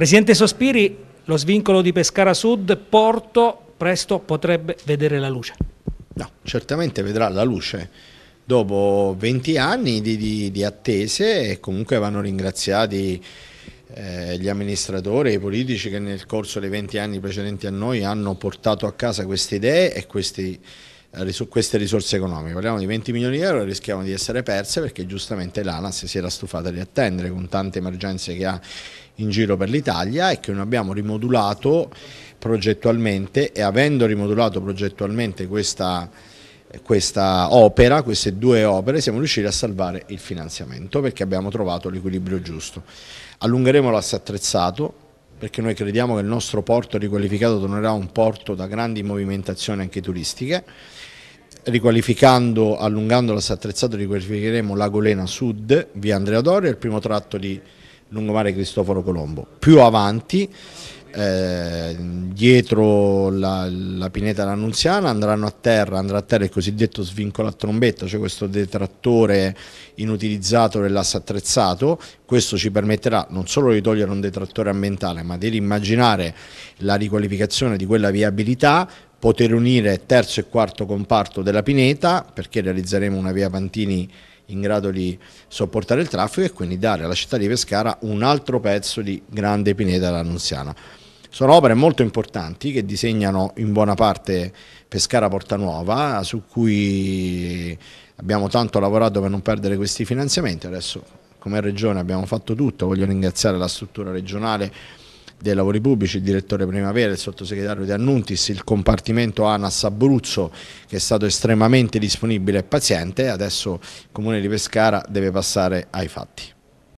Presidente Sospiri, lo svincolo di Pescara Sud, Porto, presto potrebbe vedere la luce. No, certamente vedrà la luce. Dopo 20 anni di, di, di attese comunque vanno ringraziati eh, gli amministratori e i politici che nel corso dei 20 anni precedenti a noi hanno portato a casa queste idee e questi eh, queste risorse economiche, parliamo di 20 milioni di euro, rischiamo di essere perse perché giustamente l'ANAS si era stufata di attendere con tante emergenze che ha in giro per l'Italia e che non abbiamo rimodulato progettualmente e avendo rimodulato progettualmente questa, questa opera, queste due opere, siamo riusciti a salvare il finanziamento perché abbiamo trovato l'equilibrio giusto. Allungheremo l'asse attrezzato perché noi crediamo che il nostro porto riqualificato tornerà un porto da grandi movimentazioni anche turistiche. Riqualificando, allungando l'asse attrezzato, riqualificheremo la Golena Sud via Andrea Doria, il primo tratto di lungomare Cristoforo Colombo. Più avanti, eh, dietro la, la pineta l'Annunziana, andranno a terra, andrà a terra il cosiddetto svincolo a trombetta, cioè questo detrattore inutilizzato dell'asse attrezzato. Questo ci permetterà non solo di togliere un detrattore ambientale, ma di rimmaginare la riqualificazione di quella viabilità poter unire terzo e quarto comparto della Pineta, perché realizzeremo una via Pantini in grado di sopportare il traffico e quindi dare alla città di Pescara un altro pezzo di grande pineta all'Annunziana. Sono opere molto importanti che disegnano in buona parte Pescara Porta Nuova, su cui abbiamo tanto lavorato per non perdere questi finanziamenti. Adesso come regione abbiamo fatto tutto, voglio ringraziare la struttura regionale dei lavori pubblici, il direttore Primavera, il sottosegretario De Annuntis, il compartimento ANAS Abruzzo che è stato estremamente disponibile e paziente, adesso il comune di Pescara deve passare ai fatti.